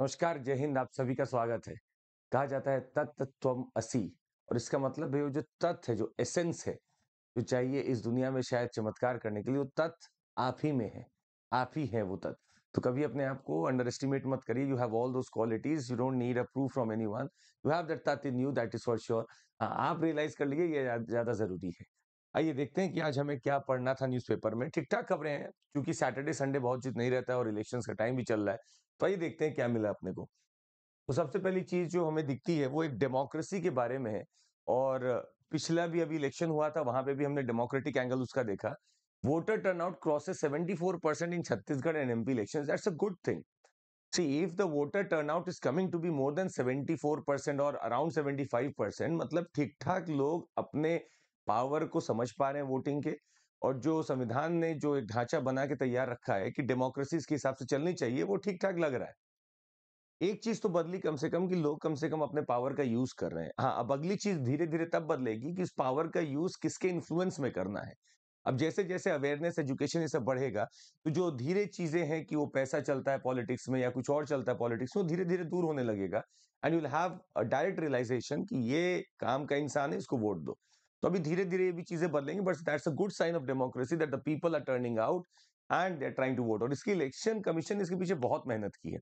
नमस्कार जय हिंद आप सभी का स्वागत है कहा जाता है तत्त्वम असी और इसका मतलब है वो जो तत्व है जो एसेंस है जो चाहिए इस दुनिया में शायद चमत्कार करने के लिए वो तत्व आप ही में है आप ही है वो तत्व तो कभी अपने आप को अंडर एस्टिमेट मत करिए you have all those qualities you don't need a proof from any one you have that तत्व in you that is for sure आप रियलाइज कर लीजिए ये ज्यादा जरूरी है आइए देखते हैं कि आज हमें क्या पढ़ना था न्यूज़पेपर में ठीक ठाक खबरें हैं क्योंकि सैटरडे संडे बहुत चीज नहीं रहता है और इलेक्शन का टाइम भी चल रहा है तो आइए देखते हैं क्या मिला अपने को तो सबसे पहली चीज जो हमें दिखती है वो एक डेमोक्रेसी के बारे में है और पिछला भी अभी इलेक्शन हुआ था वहां पे भी हमने डेमोक्रेटिक एंगल उसका देखा voter turnout crosses 74 percent in Chhattisgarh and MP election that's a good thing see if the voter turnout is coming to be more than 74 percent और अराउंड 75 परसेंट मतलब ठीक ठाक लोग अपने पावर को समझ पा रहे हैं वोटिंग के और जो संविधान ने जो एक ढांचा बना के तैयार रखा है कि डेमोक्रेसी के हिसाब से चलनी चाहिए वो ठीक ठाक लग रहा है एक चीज तो बदली कम से कम कि लोग कम से कम अपने पावर का यूज कर रहे हैं हाँ अब अगली चीज धीरे धीरे तब बदलेगी कि इस पावर का यूज किसके इन्फ्लुएंस में करना है अब जैसे जैसे अवेयरनेस एजुकेशन ये सब बढ़ेगा तो जो धीरे चीजें हैं कि वो पैसा चलता है पॉलिटिक्स में या कुछ और चलता है पॉलिटिक्स में धीरे धीरे दूर होने लगेगा and you'll have direct realisation कि ये काम का इंसान है इसको वोट दो तो अभी धीरे धीरे ये भी चीजें बदलेंगी but that's a good sign of democracy that the people are turning out and they trying to vote और इसकी इलेक्शन कमीशन ने इसके पीछे बहुत मेहनत की है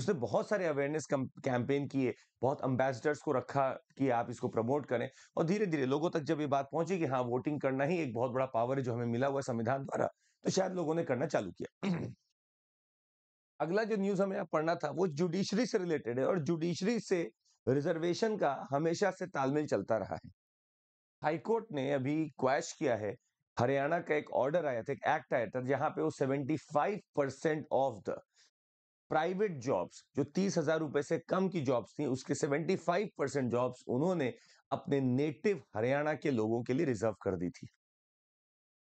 उसने बहुत सारे अवेयरनेस कैंपेन किए बहुत अम्बेसडर्स को रखा कि आप इसको प्रमोट करें और धीरे धीरे लोगों तक जब ये बात पहुंची कि हाँ वोटिंग करना ही एक बहुत बड़ा पावर है जो हमें मिला हुआ है संविधान द्वारा तो शायद लोगों ने करना चालू किया अगला जो न्यूज हमें पढ़ना था वो जुडिशरी से रिलेटेड है और जुडिशरी से रिजर्वेशन का हमेशा से तालमेल चलता रहा है हाईकोर्ट ने अभी क्वैश किया है हरियाणा का एक ऑर्डर आया था एक एक्ट आया था जहां पे वो 75 percent of the private jobs जो तीस हजार रुपए से कम की जॉब्स थी उसके 75 परसेंट जॉब्स उन्होंने अपने नेटिव हरियाणा के लोगों के लिए रिजर्व कर दी थी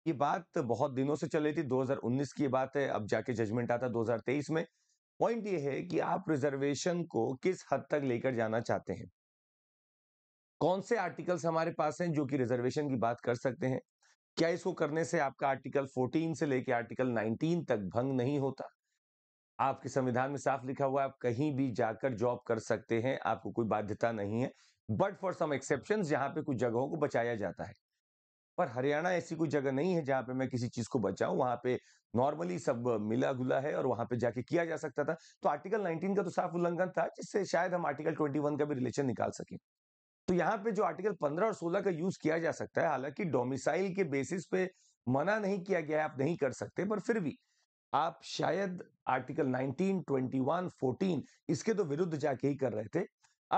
ये बात बहुत दिनों से चल रही थी 2019 की बात है अब जाके जजमेंट आता 2023 में पॉइंट ये है कि आप रिजर्वेशन को किस हद तक लेकर जाना चाहते हैं कौन से आर्टिकल्स हमारे पास हैं जो कि रिजर्वेशन की बात कर सकते हैं क्या इसको करने से आपका आर्टिकल 14 से लेकर आर्टिकल 19 तक भंग नहीं होता आपके संविधान में साफ लिखा हुआ है आप कहीं भी जाकर जॉब कर सकते हैं आपको कोई बाध्यता नहीं है बट फॉर सम एक्सेप्शन जहां पे कुछ जगहों को बचाया जाता है पर हरियाणा ऐसी कोई जगह नहीं है जहां पे मैं किसी चीज को बचाऊं वहां पे नॉर्मली सब मिला गुला है और वहां पे जाके किया जा सकता था तो आर्टिकल 19 का तो साफ उल्लंघन था जिससे शायद हम आर्टिकल 21 का भी रिलेशन निकाल सकें तो यहाँ पे जो आर्टिकल 15 और 16 का यूज किया जा सकता है हालांकि डोमिसाइल के बेसिस पे मना नहीं किया गया है आप नहीं कर सकते पर फिर भी आप शायद आर्टिकल 19, 21, 14 इसके तो विरुद्ध जाके ही कर रहे थे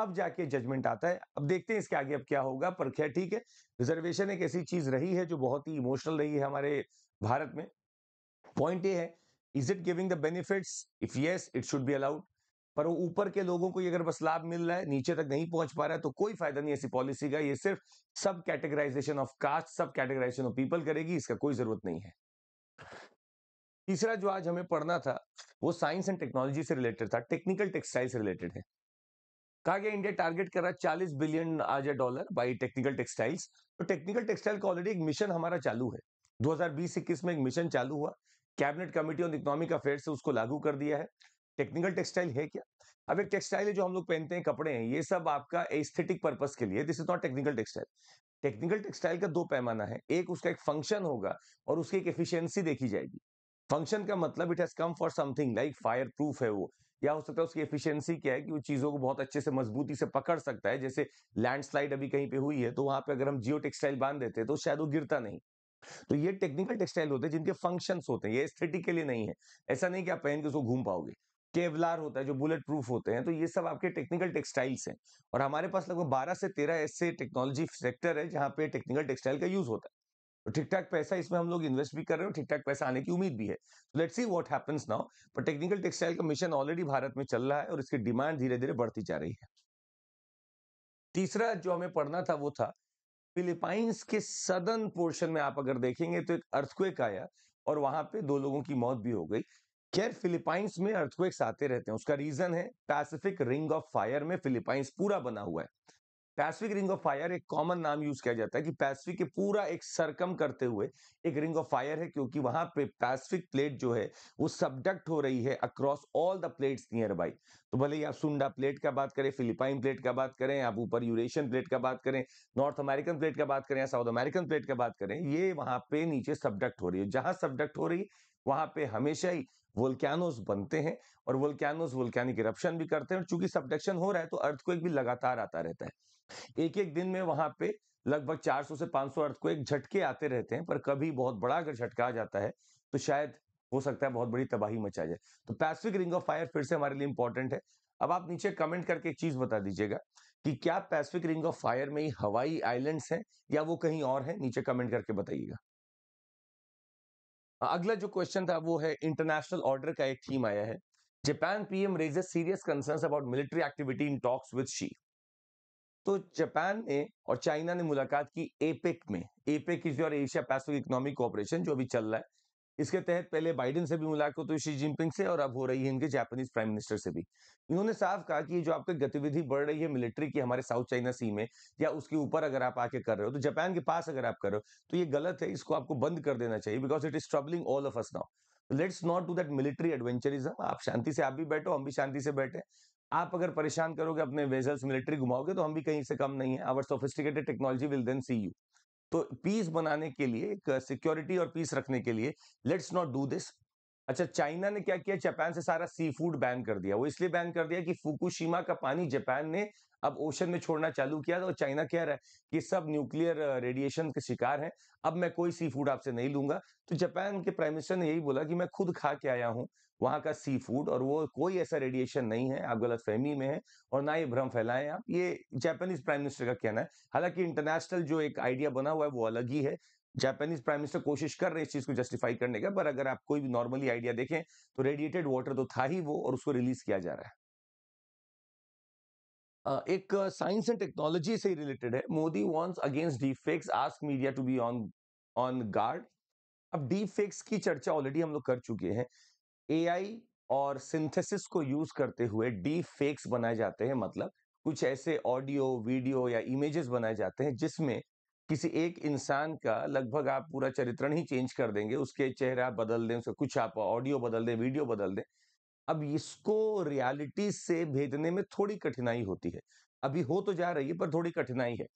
अब जाके जजमेंट आता है अब देखते हैं इसके आगे अब क्या होगा पर खैर ठीक है रिजर्वेशन एक ऐसी चीज रही है जो बहुत ही इमोशनल रही है हमारे भारत में पॉइंट ये है is it giving the benefits if yes it should be allowed पर वो ऊपर के लोगों को ये अगर बस लाभ मिल रहा है नीचे तक नहीं पहुंच पा रहा है तो कोई फायदा नहीं ऐसी पॉलिसी का ये सिर्फ sub categorisation of caste sub categorisation of people करेगी इसका कोई जरूरत नहीं है तीसरा जो आज हमें पढ़ना था वो साइंस एंड टेक्नोलॉजी से रिलेटेड था टेक्निकल टेक्सटाइल से रिलेटेड है कहा गया इंडिया टारगेट कर रहा है चालीस बिलियन आज a dollar by technical textiles तो टेक्निकल टेक्सटाइल का ऑलरेडी एक मिशन हमारा चालू है 2020 हजार में एक मिशन चालू हुआ cabinet committee on economic affairs से उसको लागू कर दिया है टेक्निकल टेक्सटाइल है क्या अब एक टेक्सटाइल है जो हम लोग पहनते हैं कपड़े हैं ये सब आपका एस्थेटिक पर्पज के लिए this is not technical textile technical textile का दो पैमाना है एक उसका एक फंक्शन होगा और उसकी एक एफिशियंसी देखी जाएगी फंक्शन का मतलब it has come for something like fire proof है वो या हो सकता है उसकी एफिशिएंसी क्या है कि वो चीजों को बहुत अच्छे से मजबूती से पकड़ सकता है जैसे लैंडस्लाइड अभी कहीं पे हुई है तो वहां पे अगर हम जियो टेक्सटाइल बांध देते हैं तो शायद वो गिरता नहीं तो ये टेक्निकल टेक्सटाइल होते हैं जिनके फंक्शंस होते हैं ये एस्थेटिक के लिए नहीं है ऐसा नहीं कि आप पहन के उसको घूम पाओगे केवलार होता है जो बुलेट प्रूफ होते हैं तो ये सब आपके टेक्निकल टेक्सटाइल्स हैं और हमारे पास लगभग 12 से 13 ऐसे टेक्नोलॉजी सेक्टर है जहाँ पे टेक्निकल टेक्सटाइल का यूज होता है तो ठीक ठाक पैसा इसमें हम लोग इन्वेस्ट भी कर रहे हैं ठीक ठाक पैसा आने की उम्मीद भी है let's see what happens now पर टेक्निकल टेक्सटाइल का मिशन ऑलरेडी भारत में चल रहा है और इसकी डिमांड धीरे धीरे बढ़ती जा रही है तीसरा जो हमें पढ़ना था वो था फिलीपाइंस के सदर्न पोर्शन में आप अगर देखेंगे तो एक अर्थक्वेक आया और वहां पे दो लोगों की मौत भी हो गई खैर फिलीपाइंस में अर्थक्वेक्स आते रहते हैं उसका रीजन है पैसिफिक रिंग ऑफ फायर में फिलीपाइंस पूरा बना हुआ है पैसिफिक रिंग ऑफ फायर एक कॉमन नाम यूज किया जाता है कि पैसिफिक के पूरा एक सरकम करते हुए एक रिंग ऑफ फायर है क्योंकि वहां पे पैसिफिक प्लेट जो है वो सबडक्ट हो रही है across all the plates nearby तो भले ही आप सुंडा प्लेट का बात करें फिलिपाइन प्लेट का बात करें आप ऊपर यूरेशियन प्लेट का बात करें नॉर्थ अमेरिकन प्लेट का बात करें या साउथ अमेरिकन प्लेट का बात करें ये वहां पे नीचे सबडक्ट हो रही है जहां सबडक्ट हो रही वहां पे हमेशा ही वोल्कैनोज बनते हैं और वोल्कैनोज वोल्कैनिक इरप्शन भी करते हैं और चूंकि सबडक्शन हो रहा है तो अर्थ को एक भी लगातार आता रहता है एक एक दिन में वहां पे लगभग 400 से 500 सौ अर्थ को एक झटके आते रहते हैं पर कभी बहुत बड़ा अगर झटका आ जाता है तो शायद हो सकता है बहुत बड़ी तबाही मचा जाए तो पैसिफिक रिंग ऑफ फायर फिर से हमारे लिए इंपॉर्टेंट है अब आप नीचे कमेंट करके एक चीज बता दीजिएगा कि क्या पैसिफिक रिंग ऑफ फायर में ही हवाई आइलैंड्स हैं या वो कहीं और है नीचे कमेंट करके बताइएगा अगला जो क्वेश्चन था वो है इंटरनेशनल ऑर्डर का एक थीम आया है Japan PM raises serious concerns about military activity in talks with Xi तो जापान ने और चाइना ने मुलाकात की एपेक e में APEC is your Asia Pacific economic cooperation जो अभी चल रहा है इसके तहत पहले बाइडेन से भी मुलाकात हुई शी तो जिनपिंग से और अब हो रही है इनके जापानीज प्राइम मिनिस्टर से भी इन्होंने साफ कहा कि जो आपकी गतिविधि बढ़ रही है मिलिट्री की हमारे साउथ चाइना सी में या उसके ऊपर अगर आप आके कर रहे हो तो जापान के पास अगर आप कर रहे हो तो ये गलत है इसको आपको बंद कर देना चाहिए because it is troubling all of us now let's not do that military adventurism आप शांति से आप भी बैठो हम भी शांति से बैठे आप अगर परेशान करोगे अपने वेजल्स मिलिट्री घुमाओगे तो हम भी कहीं से कम नहीं है our sophisticated technology will then see you तो पीस बनाने के लिए एक सिक्योरिटी और पीस रखने के लिए लेट्स नॉट डू दिस अच्छा चाइना ने क्या किया जापान से सारा सी फूड बैन कर दिया वो इसलिए बैन कर दिया कि फुकुशिमा का पानी जापान ने अब ओशन में छोड़ना चालू किया और चाइना कह रहा है कि सब न्यूक्लियर रेडिएशन के शिकार हैं अब मैं कोई सी फूड आपसे नहीं लूंगा तो जापान के प्राइम मिनिस्टर ने यही बोला कि मैं खुद खा के आया हूँ वहां का सी फूड और वो कोई ऐसा रेडिएशन नहीं है आप गलत फहमी में है और ना ये भ्रम फैलाएं आप ये जापानीज प्राइम मिनिस्टर का कहना है हालांकि इंटरनेशनल जो एक आइडिया बना हुआ है वो अलग ही है जापानीज प्राइम मिनिस्टर कोशिश कर रहे हैं इस चीज को जस्टिफाई करने का पर अगर आप कोई भी नॉर्मली आइडिया देखें तो रेडिएटेड वाटर तो था ही वो और उसको रिलीज किया जा रहा है एक साइंस एंड टेक्नोलॉजी से ही रिलेटेड है Modi wants against deep fakes ask media to be on on guard अब डीप फेक्स की चर्चा ऑलरेडी हम लोग कर चुके हैं एआई और सिंथेसिस को यूज करते हुए डीप फेक्स बनाए जाते हैं मतलब कुछ ऐसे ऑडियो वीडियो या इमेजेस बनाए जाते हैं जिसमें किसी एक इंसान का लगभग आप पूरा चरित्रण ही चेंज कर देंगे उसके चेहरा आप बदल दें उसका कुछ आप ऑडियो बदल दें वीडियो बदल दें अब इसको रियलिटी से भेजने में थोड़ी कठिनाई होती है अभी हो तो जा रही है पर थोड़ी कठिनाई है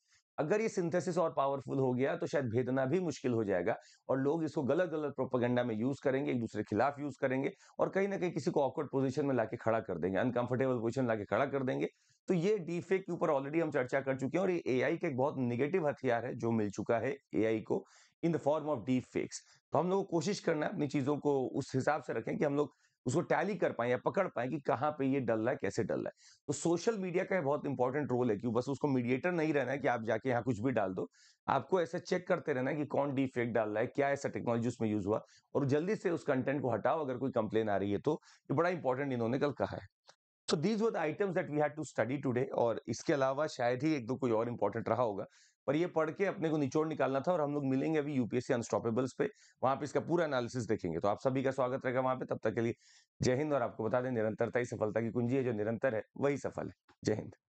अगर ये सिंथेसिस और पावरफुल हो गया तो शायद भेदना भी मुश्किल हो जाएगा और लोग इसको गलत गलत प्रोपागेंडा में यूज करेंगे एक दूसरे के खिलाफ यूज करेंगे और कहीं ना कहीं किसी को ऑकवर्ड पोजीशन में लाके खड़ा कर देंगे अनकंफर्टेबल पोजीशन लाके खड़ा कर देंगे तो ये डीफेक के ऊपर ऑलरेडी हम चर्चा कर चुके हैं और ये ए का एक बहुत निगेटिव हथियार है जो मिल चुका है ए को in the form of deep fakes तो हम लोग कोशिश करना है अपनी चीजों को उस हिसाब से रखें कि हम लोग उसको टैली कर पाए या पकड़ पाए कि कहाँ पे ये डल रहा है कैसे डल रहा है तो सोशल मीडिया का बहुत इंपॉर्टेंट रोल है कि बस उसको मीडिएटर नहीं रहना है कि आप जाके यहाँ कुछ भी डाल दो आपको ऐसे चेक करते रहना है कि कौन डिफेक्ट डाल रहा है क्या ऐसा टेक्नोलॉजी उसमें यूज हुआ और जल्दी से उस कंटेंट को हटाओ अगर कोई कंप्लेन आ रही है तो ये बड़ा इंपॉर्टेंट इन्होंने कल कहा है so these were the items that we had to study today और इसके अलावा शायद ही एक दो कोई और इंपॉर्टेंट रहा होगा पर ये पढ़ के अपने को निचोड़ निकालना था और हम लोग मिलेंगे अभी यूपीएससी अनस्टॉपेबल्स पे वहां पे इसका पूरा एनालिसिस देखेंगे तो आप सभी का स्वागत रहेगा वहां पे तब तक के लिए जय हिंद और आपको बता दें निरंतरता ही सफलता की कुंजी है जो निरंतर है वही सफल है जय हिंद